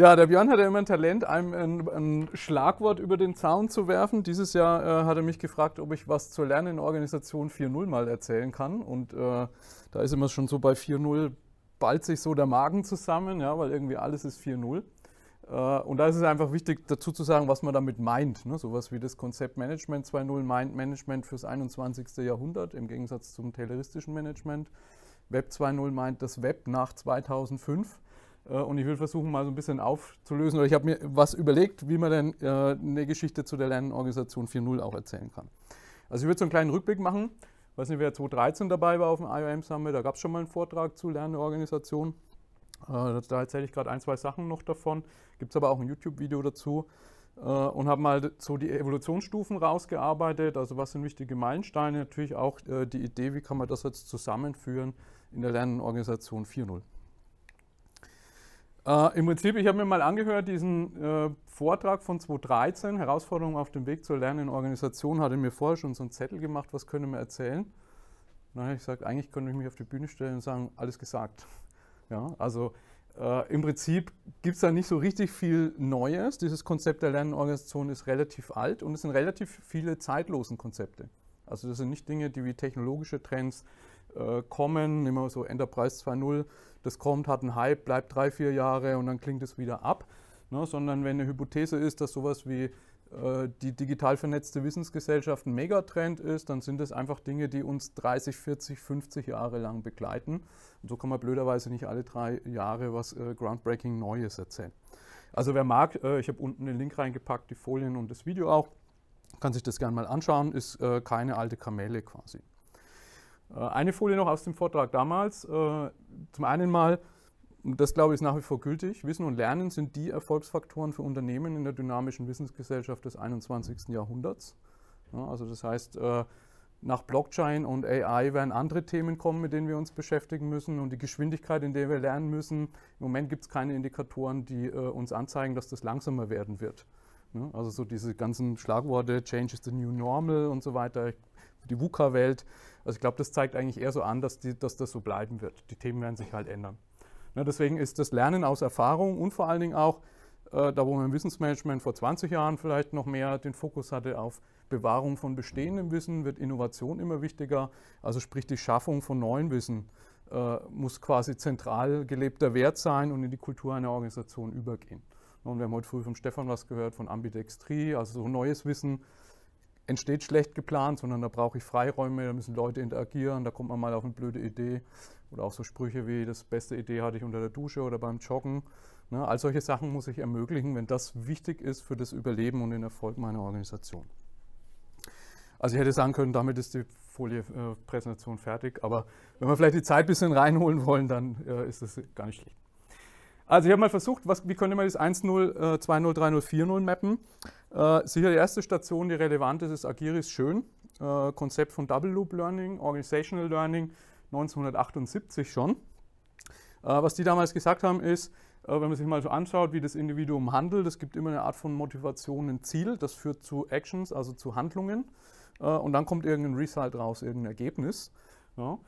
Ja, der Björn hat ja immer ein Talent, einem ein, ein Schlagwort über den Zaun zu werfen. Dieses Jahr äh, hat er mich gefragt, ob ich was zur Lernen in Organisation 4.0 mal erzählen kann. Und äh, da ist immer schon so bei 4.0 ballt sich so der Magen zusammen, ja, weil irgendwie alles ist 4.0. Äh, und da ist es einfach wichtig, dazu zu sagen, was man damit meint. Ne? Sowas wie das Konzept Management 2.0 meint Management fürs 21. Jahrhundert im Gegensatz zum tayloristischen Management. Web 2.0 meint das Web nach 2005 äh, und ich will versuchen, mal so ein bisschen aufzulösen. Oder ich habe mir was überlegt, wie man denn äh, eine Geschichte zu der Lernorganisation 4.0 auch erzählen kann. Also ich würde so einen kleinen Rückblick machen. Ich weiß nicht, wer 2013 dabei war auf dem IOM Summit. Da gab es schon mal einen Vortrag zu Lernorganisation. Äh, da erzähle ich gerade ein, zwei Sachen noch davon. Gibt es aber auch ein YouTube-Video dazu. Und habe mal so die Evolutionsstufen rausgearbeitet. Also was sind wichtige Meilensteine? Natürlich auch die Idee, wie kann man das jetzt zusammenführen in der Lernorganisation 4.0. Äh, Im Prinzip, ich habe mir mal angehört, diesen äh, Vortrag von 2013, Herausforderungen auf dem Weg zur lernenden Organisation, hatte mir vorher schon so einen Zettel gemacht, was könnte man erzählen. Na, ich gesagt, eigentlich könnte ich mich auf die Bühne stellen und sagen, alles gesagt. Ja, also äh, im Prinzip gibt es da nicht so richtig viel Neues. Dieses Konzept der Lernenorganisation ist relativ alt und es sind relativ viele zeitlosen Konzepte. Also das sind nicht Dinge, die wie technologische Trends äh, kommen, immer so Enterprise 2.0, das kommt, hat einen Hype, bleibt drei, vier Jahre und dann klingt es wieder ab, ne? sondern wenn eine Hypothese ist, dass sowas wie äh, die digital vernetzte Wissensgesellschaft ein Megatrend ist, dann sind es einfach Dinge, die uns 30, 40, 50 Jahre lang begleiten. Und so kann man blöderweise nicht alle drei Jahre was äh, groundbreaking Neues erzählen. Also wer mag, äh, ich habe unten den Link reingepackt, die Folien und das Video auch. Kann sich das gerne mal anschauen, ist äh, keine alte Kamelle quasi. Äh, eine Folie noch aus dem Vortrag damals. Äh, zum einen mal, das glaube ich ist nach wie vor gültig, Wissen und Lernen sind die Erfolgsfaktoren für Unternehmen in der dynamischen Wissensgesellschaft des 21. Jahrhunderts. Ja, also das heißt, äh, nach Blockchain und AI werden andere Themen kommen, mit denen wir uns beschäftigen müssen und die Geschwindigkeit, in der wir lernen müssen. Im Moment gibt es keine Indikatoren, die äh, uns anzeigen, dass das langsamer werden wird. Ne? Also so diese ganzen Schlagworte, Change is the new normal und so weiter, die VUCA-Welt. Also ich glaube, das zeigt eigentlich eher so an, dass, die, dass, das so bleiben wird. Die Themen werden sich halt ändern. Ne? Deswegen ist das Lernen aus Erfahrung und vor allen Dingen auch, äh, da wo man im Wissensmanagement vor 20 Jahren vielleicht noch mehr den Fokus hatte auf Bewahrung von bestehendem Wissen, wird Innovation immer wichtiger. Also sprich die Schaffung von neuem Wissen äh, muss quasi zentral gelebter Wert sein und in die Kultur einer Organisation übergehen. Und wir haben heute früh vom Stefan was gehört von Ambidextrie, also so neues Wissen entsteht schlecht geplant, sondern da brauche ich Freiräume, da müssen Leute interagieren, da kommt man mal auf eine blöde Idee oder auch so Sprüche wie das beste Idee hatte ich unter der Dusche oder beim Joggen. Ne, all solche Sachen muss ich ermöglichen, wenn das wichtig ist für das Überleben und den Erfolg meiner Organisation. Also ich hätte sagen können, damit ist die Folie äh, fertig, aber wenn wir vielleicht die Zeit ein bisschen reinholen wollen, dann äh, ist das gar nicht schlecht. Also ich habe mal versucht, was, wie könnte man das 1.0, 2.0, 3.0, 4.0 mappen. Äh, sicher die erste Station, die relevant ist, ist Agiris Schön. Äh, Konzept von Double Loop Learning, Organizational Learning, 1978 schon. Äh, was die damals gesagt haben ist, äh, wenn man sich mal so anschaut, wie das Individuum handelt, es gibt immer eine Art von Motivation, ein Ziel, das führt zu Actions, also zu Handlungen. Äh, und dann kommt irgendein Result raus, irgendein Ergebnis. Ja.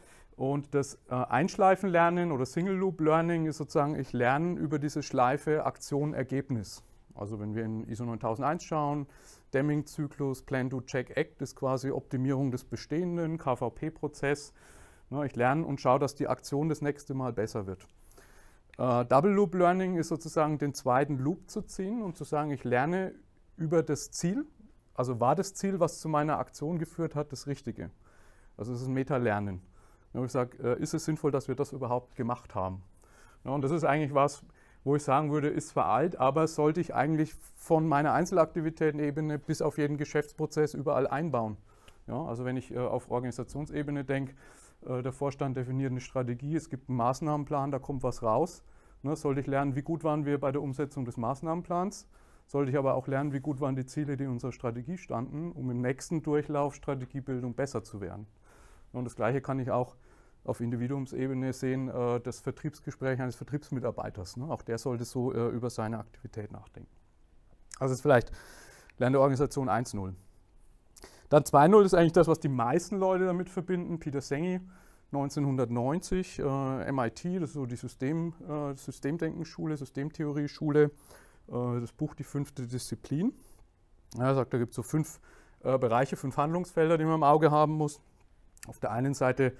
Und das äh, einschleifen oder Single-Loop-Learning ist sozusagen, ich lerne über diese Schleife Aktion-Ergebnis. Also wenn wir in ISO 9001 schauen, Deming-Zyklus, Plan, Do, Check, Act ist quasi Optimierung des Bestehenden, KVP-Prozess. Ne, ich lerne und schaue, dass die Aktion das nächste Mal besser wird. Äh, Double-Loop-Learning ist sozusagen, den zweiten Loop zu ziehen und zu sagen, ich lerne über das Ziel. Also war das Ziel, was zu meiner Aktion geführt hat, das Richtige. Also es ist Meta-Lernen. Dann habe ich gesagt, äh, ist es sinnvoll, dass wir das überhaupt gemacht haben? und das ist eigentlich was, wo ich sagen würde, ist zwar alt, aber sollte ich eigentlich von meiner Einzelaktivitätenebene bis auf jeden Geschäftsprozess überall einbauen. Ja, also wenn ich äh, auf Organisationsebene denke, äh, der Vorstand definiert eine Strategie, es gibt einen Maßnahmenplan, da kommt was raus. Ne, sollte ich lernen, wie gut waren wir bei der Umsetzung des Maßnahmenplans? Sollte ich aber auch lernen, wie gut waren die Ziele, die in unserer Strategie standen, um im nächsten Durchlauf Strategiebildung besser zu werden. Und das Gleiche kann ich auch auf Individuumsebene sehen, äh, das Vertriebsgespräch eines Vertriebsmitarbeiters. Ne? Auch der sollte so äh, über seine Aktivität nachdenken. Also ist vielleicht Lernorganisation 1.0. Dann 2.0 ist eigentlich das, was die meisten Leute damit verbinden. Peter Senge, 1990, äh, MIT, das ist so die System, äh, Systemdenkenschule, Systemtheorie-Schule, äh, das Buch Die fünfte Disziplin. Ja, er sagt, da gibt es so fünf äh, Bereiche, fünf Handlungsfelder, die man im Auge haben muss. Auf der einen Seite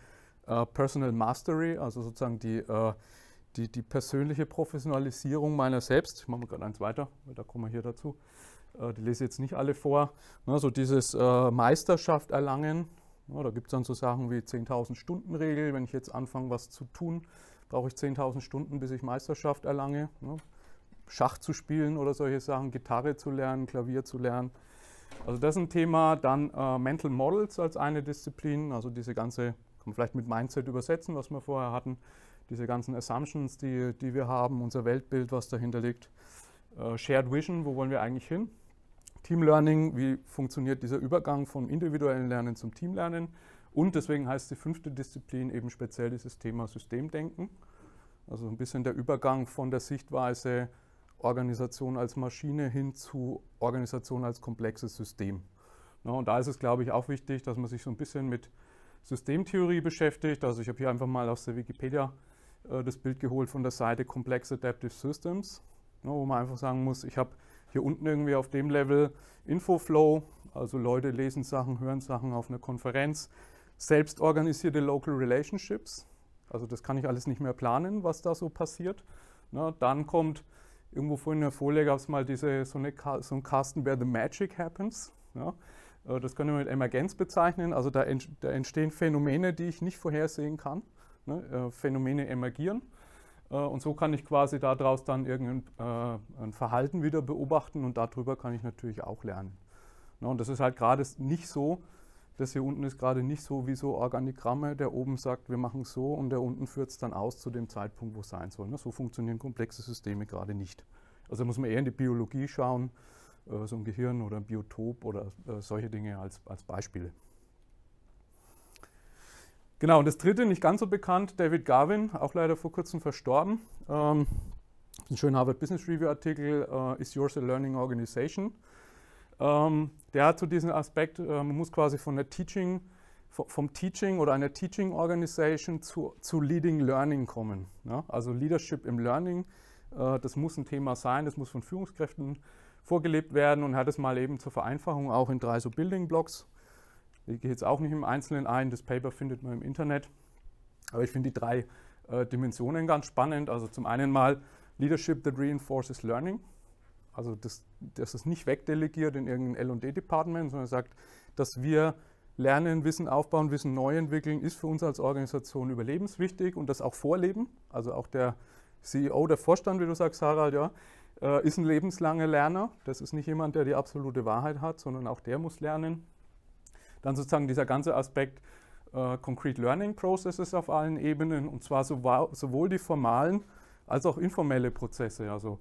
äh, Personal Mastery, also sozusagen die, äh, die, die, persönliche Professionalisierung meiner selbst. Ich mache mal gerade eins weiter, weil da kommen wir hier dazu. Äh, die lese ich jetzt nicht alle vor. Ne, so dieses äh, Meisterschaft erlangen. Ja, ne, da gibt es dann so Sachen wie 10.000 Stunden Regel. Wenn ich jetzt anfange, was zu tun, brauche ich 10.000 Stunden, bis ich Meisterschaft erlange. Ne? Schach zu spielen oder solche Sachen, Gitarre zu lernen, Klavier zu lernen. Also das ist ein Thema. Dann äh, Mental Models als eine Disziplin, also diese ganze kann man vielleicht mit Mindset übersetzen, was wir vorher hatten, diese ganzen Assumptions, die, die wir haben, unser Weltbild, was dahinter liegt, äh, Shared Vision, wo wollen wir eigentlich hin, Team Learning, wie funktioniert dieser Übergang vom individuellen Lernen zum Teamlernen und deswegen heißt die fünfte Disziplin eben speziell dieses Thema Systemdenken, also ein bisschen der Übergang von der Sichtweise Organisation als Maschine hin zu Organisation als komplexes System. und da ist es, glaube ich, auch wichtig, dass man sich so ein bisschen mit Systemtheorie beschäftigt. Also ich habe hier einfach mal aus der Wikipedia äh, das Bild geholt von der Seite Complex Adaptive Systems, ne, wo man einfach sagen muss, ich habe hier unten irgendwie auf dem Level Infoflow, also Leute lesen Sachen, hören Sachen auf einer Konferenz, selbst organisierte Local Relationships, also das kann ich alles nicht mehr planen, was da so passiert. Ne, dann kommt irgendwo vorhin in der Folie gab es mal diese, so, eine, so ein Kasten, where the magic happens. Ja. Ne. Äh, das können wir mit Emergenz bezeichnen. Also da, entstehen Phänomene, die ich nicht vorhersehen kann. Ne? Äh, Phänomene emergieren. Äh, und so kann ich quasi daraus dann irgendein Verhalten wieder beobachten und darüber kann ich natürlich auch lernen. Ne? Und das ist halt gerade nicht so, das hier unten ist gerade nicht so wie so Organigramme, der oben sagt, wir machen es so und der unten führt es dann aus zu dem Zeitpunkt, wo es sein soll. Ne? So funktionieren komplexe Systeme gerade nicht. Also muss man eher in die Biologie schauen, äh, so ein Gehirn oder ein Biotop oder äh, solche Dinge als, als Beispiele. Genau, und das dritte, nicht ganz so bekannt, David Garvin, auch leider vor kurzem verstorben. Ähm, ein schöner Harvard Business Review Artikel, uh, Is Yours a Learning Organization? Ähm, der hat zu so diesem Aspekt, äh, man muss quasi von der Teaching, vom Teaching oder einer Teaching Organization zu, zu Leading Learning kommen. Ne? Also Leadership im Learning, äh, das muss ein Thema sein, das muss von Führungskräften vorgelebt werden und hat es mal eben zur Vereinfachung auch in drei so Building Blocks. Ich gehe jetzt auch nicht im Einzelnen ein, das Paper findet man im Internet. Aber ich finde die drei äh, Dimensionen ganz spannend. Also zum einen mal Leadership that reinforces learning. Also dass das ist nicht wegdelegiert in irgendein L&D-Department, sondern sagt, dass wir Lernen, Wissen aufbauen, Wissen neu entwickeln, ist für uns als Organisation überlebenswichtig und das auch vorleben. Also auch der CEO, der Vorstand, wie du sagst, Harald, ja, äh, ist ein lebenslanger Lerner. Das ist nicht jemand, der die absolute Wahrheit hat, sondern auch der muss lernen. Dann sozusagen dieser ganze Aspekt äh, Concrete Learning Processes auf allen Ebenen, und zwar sowohl die formalen als auch informelle Prozesse. Also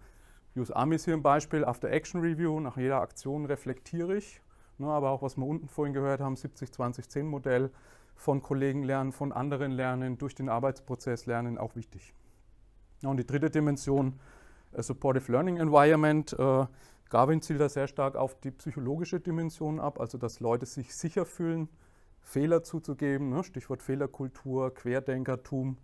Use Army ist hier ein Beispiel, After Action Review, nach jeder Aktion reflektiere ich. Ne, aber auch was wir unten vorhin gehört haben, 70-20-10-Modell von Kollegen lernen, von anderen lernen, durch den Arbeitsprozess lernen, auch wichtig. und die dritte Dimension a Supportive Learning Environment. Äh, Garvin zielt da sehr stark auf die psychologische Dimension ab, also dass Leute sich sicher fühlen, Fehler zuzugeben, ne? Stichwort Fehlerkultur, Querdenkertum.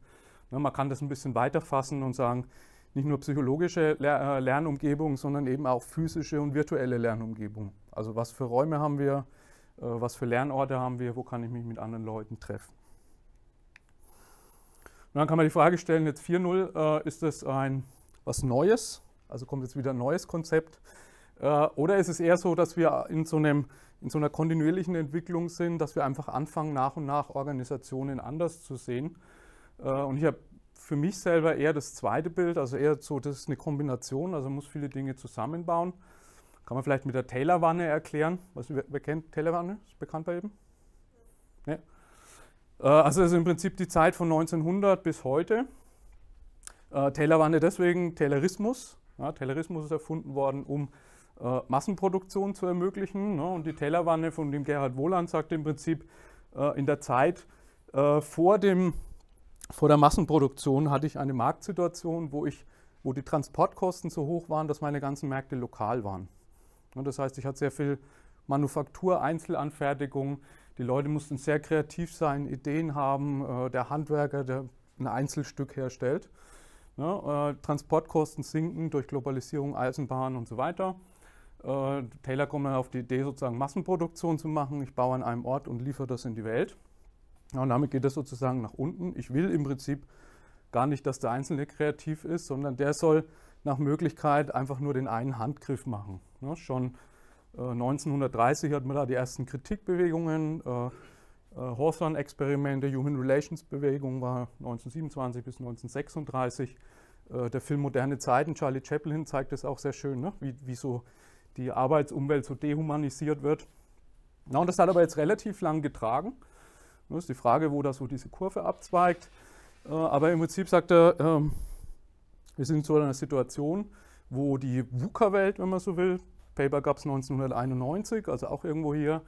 Ne? Man kann das ein bisschen weiterfassen und sagen, nicht nur psychologische Ler äh, Lernumgebung, sondern eben auch physische und virtuelle Lernumgebung. Also was für Räume haben wir, äh, was für Lernorte haben wir, wo kann ich mich mit anderen Leuten treffen. Und dann kann man die Frage stellen, jetzt 4.0, äh, ist das ein was Neues? Also kommt jetzt wieder ein neues Konzept? Äh, oder ist es eher so, dass wir in so, einem, in so einer kontinuierlichen Entwicklung sind, dass wir einfach anfangen, nach und nach Organisationen anders zu sehen? Äh, und ich habe für mich selber eher das zweite Bild, also eher so, das ist eine Kombination, also man muss viele Dinge zusammenbauen. Kann man vielleicht mit der Taylor-Wanne erklären. Was, wer, wer kennt Taylor-Wanne? Ist bekannt bei eben? Ja. Äh, also es ist im Prinzip die Zeit von 1900 bis heute. Äh, Taylorwande deswegen Taylorismus. Ja, Taylorismus ist erfunden worden, um äh, Massenproduktion zu ermöglichen. Ne? Und die Taylorwanne, von dem Gerhard Wohland sagt im Prinzip, äh, in der Zeit äh, vor, dem, vor der Massenproduktion hatte ich eine Marktsituation, wo, ich, wo die Transportkosten so hoch waren, dass meine ganzen Märkte lokal waren. Und ne, das heißt, ich hatte sehr viel Manufaktur, Einzelanfertigung. Die Leute mussten sehr kreativ sein, Ideen haben. Äh, der Handwerker, der ein Einzelstück herstellt. Ne? Äh, Transportkosten sinken durch Globalisierung, Eisenbahn und so weiter. Äh, Taylor kommt dann auf die Idee, sozusagen Massenproduktion zu machen. Ich baue an einem Ort und liefere das in die Welt. Ja, und damit geht das sozusagen nach unten. Ich will im Prinzip gar nicht, dass der Einzelne kreativ ist, sondern der soll nach Möglichkeit einfach nur den einen Handgriff machen. Ne? Schon äh, 1930 hat man da die ersten Kritikbewegungen. Äh, äh, hawthorne experimente Human Relations-Bewegung war 1927 bis 1936. Äh, der Film Moderne Zeiten, Charlie Chaplin, zeigt das auch sehr schön, ne? wie, wie so die Arbeitsumwelt so dehumanisiert wird. Na, und das hat aber jetzt relativ lang getragen. Das ne, ist die Frage, wo da so diese Kurve abzweigt. Äh, aber im Prinzip sagt er, ähm, wir sind zu einer Situation, wo die VUCA-Welt, wenn man so will, Paper gab es 1991, also auch irgendwo hier,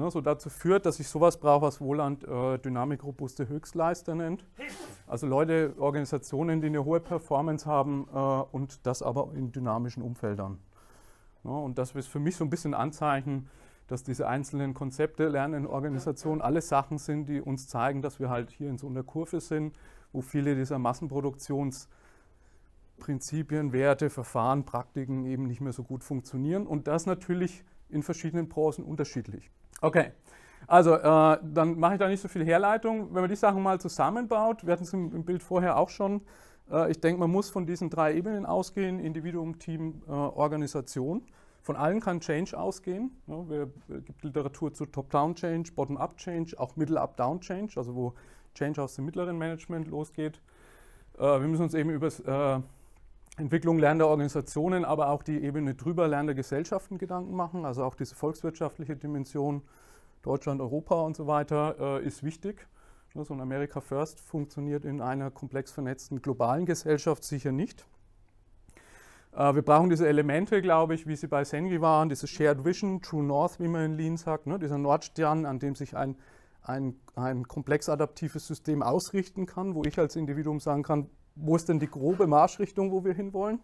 ne, so dazu führt, dass ich sowas brauche, was Wohland äh, dynamikrobuste Höchstleister nennt. Also Leute, Organisationen, die eine hohe Performance haben äh, und das aber in dynamischen Umfeldern. Ja, ne, und das ist für mich so ein bisschen Anzeichen, dass diese einzelnen Konzepte Lernen in Organisation alle Sachen sind, die uns zeigen, dass wir halt hier in so einer Kurve sind, wo viele dieser Massenproduktionsprinzipien, Werte, Verfahren, Praktiken eben nicht mehr so gut funktionieren. Und das natürlich in verschiedenen Branchen unterschiedlich. Okay. Also, äh, dann mache ich da nicht so viel Herleitung. Wenn man die Sachen mal zusammenbaut, wir hatten es im, Bild vorher auch schon, äh, ich denke, man muss von diesen drei Ebenen ausgehen, Individuum, Team, äh, Organisation. Von allen kann Change ausgehen. Ja, wir, wir äh, gibt Literatur zu Top-Down-Change, Bottom-Up-Change, auch Middle-Up-Down-Change, also wo Change aus dem mittleren Management losgeht. Äh, wir müssen uns eben über das äh, Entwicklung lernender Organisationen, aber auch die Ebene drüber lernender Gesellschaften Gedanken machen, also auch diese volkswirtschaftliche Dimension Deutschland, Europa und so weiter äh, ist wichtig. Ne, so ein America First funktioniert in einer komplex vernetzten globalen Gesellschaft sicher nicht. Äh, wir brauchen diese Elemente, glaube ich, wie sie bei Sengi waren, diese Shared Vision, True North, wie man in Lean sagt, ne? dieser Nordstern, an dem sich ein, ein, ein komplex adaptives System ausrichten kann, wo ich als Individuum sagen kann, wo ist denn die grobe Marschrichtung, wo wir hinwollen?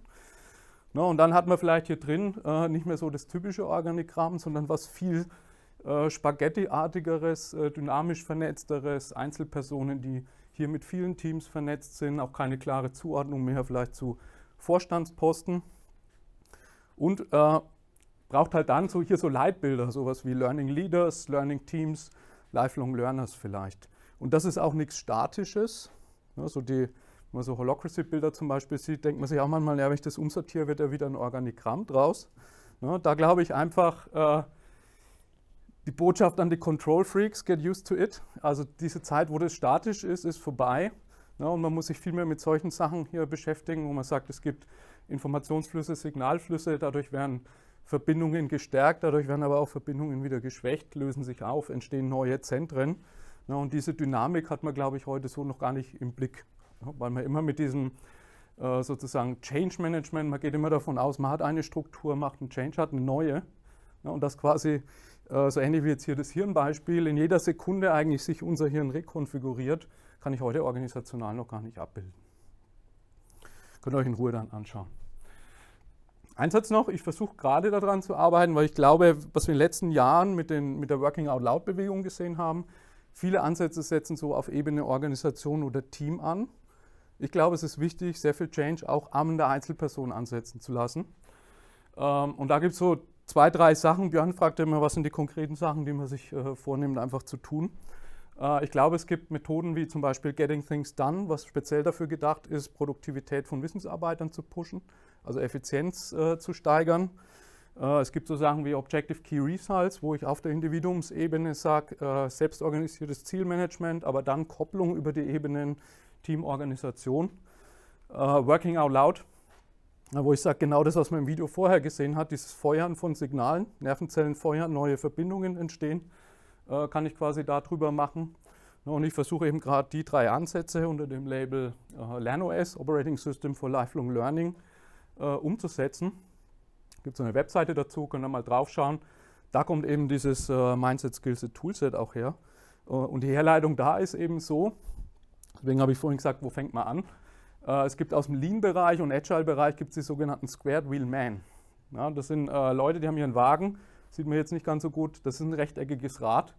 Na, und dann hat man vielleicht hier drin äh, nicht mehr so das typische Organigramm, sondern was viel äh, spaghetti äh, dynamisch vernetzteres, Einzelpersonen, die hier mit vielen Teams vernetzt sind, auch keine klare Zuordnung mehr vielleicht zu Vorstandsposten. Und äh, braucht halt dann so hier so Leitbilder, sowas wie Learning Leaders, Learning Teams, Lifelong Learners vielleicht. Und das ist auch nichts Statisches. Ne, so die wenn man so Holacracy-Bilder zum Beispiel sieht, denkt man sich auch manchmal, ja, wenn ich das umsortiere, wird da wieder ein Organigramm draus. Ne, da glaube ich einfach, äh, die Botschaft an die Control Freaks, get used to it. Also diese Zeit, wo das statisch ist, ist vorbei. Ne, und man muss sich viel mehr mit solchen Sachen hier beschäftigen, wo man sagt, es gibt Informationsflüsse, Signalflüsse, dadurch werden Verbindungen gestärkt, dadurch werden aber auch Verbindungen wieder geschwächt, lösen sich auf, entstehen neue Zentren. Ne, und diese Dynamik hat man, glaube ich, heute so noch gar nicht im Blick weil man immer mit diesem äh, sozusagen Change Management, man geht immer davon aus, man hat eine Struktur, macht einen Change, hat eine neue. und das quasi äh, so ähnlich wie jetzt hier das Hirnbeispiel, in jeder Sekunde eigentlich sich unser Hirn rekonfiguriert, kann ich heute organisational noch gar nicht abbilden. Könnt ihr euch in Ruhe dann anschauen. Ein Satz noch, ich versuche gerade daran zu arbeiten, weil ich glaube, was wir in den letzten Jahren mit, den, mit der Working Out Loud Bewegung gesehen haben, viele Ansätze setzen so auf Ebene Organisation oder Team an. Ich glaube, es ist wichtig, sehr viel Change auch an der Einzelperson ansetzen zu lassen. Ähm, und da gibt es so zwei, drei Sachen. Björn fragte immer, was sind die konkreten Sachen, die man sich äh, vornimmt, einfach zu tun. Äh, ich glaube, es gibt Methoden wie zum Beispiel Getting Things Done, was speziell dafür gedacht ist, Produktivität von Wissensarbeitern zu pushen, also Effizienz äh, zu steigern. es gibt so Sachen wie Objective Key Results, wo ich auf der Individuumsebene sage, selbstorganisiertes Zielmanagement, aber dann Kopplung über die Ebenen Teamorganisation. Uh, working Out Loud, wo ich sage, genau das, was man im Video vorher gesehen hat, dieses Feuern von Signalen, Nervenzellen feuern, neue Verbindungen entstehen, uh, kann ich quasi darüber machen. Und ich versuche eben gerade die drei Ansätze unter dem Label uh, äh, LernOS, Operating System for Lifelong Learning, umzusetzen. Gibt es eine Webseite dazu, könnt ihr mal draufschauen. Da kommt eben dieses Mindset Skillset Toolset auch her. und die Herleitung da ist eben so, Deswegen habe ich vorhin gesagt, wo fängt man an? Äh, es gibt aus dem Lean-Bereich und Agile-Bereich gibt es die sogenannten Squared Wheel Man. Ja, das sind äh, Leute, die haben ihren Wagen, sieht man jetzt nicht ganz so gut, das ist ein rechteckiges Rad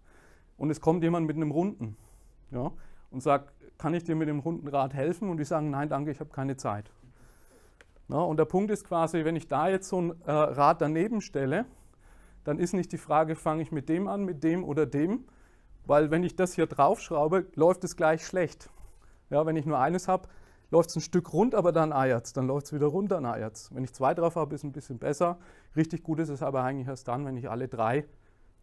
und es kommt jemand mit einem runden ja, und sagt, kann ich dir mit dem runden Rad helfen? Und die sagen, nein, danke, ich habe keine Zeit. Ja, und der Punkt ist quasi, wenn ich da jetzt so ein äh, Rad daneben stelle, dann ist nicht die Frage, fange ich mit dem an, mit dem oder dem, weil wenn ich das hier draufschraube, läuft es gleich schlecht. Ja, wenn ich nur eines habe, läuft es ein Stück rund, aber dann eiert Dann läuft es wieder rund, dann eiert Wenn ich zwei drauf habe, ist es ein bisschen besser. Richtig gut ist es aber eigentlich erst dann, wenn ich alle drei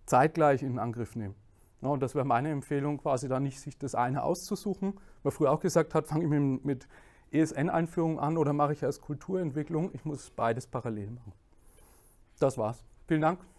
zeitgleich in Angriff nehme. Ja, und das wäre meine Empfehlung, quasi da nicht sich das eine auszusuchen. Weil früher auch gesagt hat, fange ich mit, mit ESN-Einführung an oder mache ich erst Kulturentwicklung. Ich muss beides parallel machen. Das war's. Vielen Dank.